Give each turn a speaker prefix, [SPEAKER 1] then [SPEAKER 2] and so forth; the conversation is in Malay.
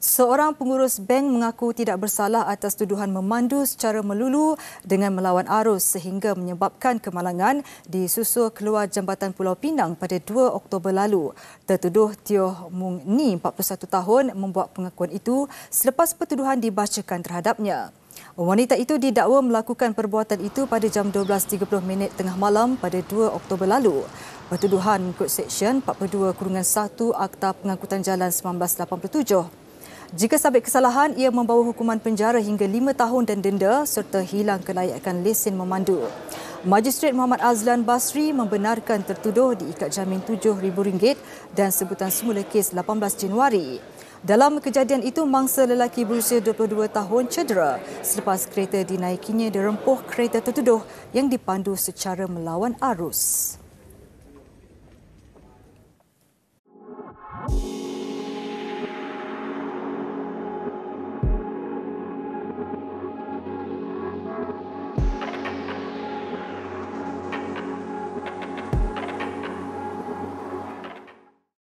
[SPEAKER 1] Seorang pengurus bank mengaku tidak bersalah atas tuduhan memandu secara melulu dengan melawan arus sehingga menyebabkan kemalangan di susur keluar Jambatan Pulau Pinang pada 2 Oktober lalu. Tertuduh Tio Mung Ni, 41 tahun, membuat pengakuan itu selepas pertuduhan dibacakan terhadapnya. Wanita itu didakwa melakukan perbuatan itu pada jam 12.30 minit tengah malam pada 2 Oktober lalu. Pertuduhan mengikut Seksyen 42 Kurungan 1 Akta Pengangkutan Jalan 1987 jika sabit kesalahan, ia membawa hukuman penjara hingga lima tahun dan denda serta hilang kelayakan lesen memandu. Majistret Muhammad Azlan Basri membenarkan tertuduh diikat jamin rm ringgit dan sebutan semula kes 18 Januari. Dalam kejadian itu, mangsa lelaki berusia 22 tahun cedera selepas kereta dinaikinya derempuh kereta tertuduh yang dipandu secara melawan arus.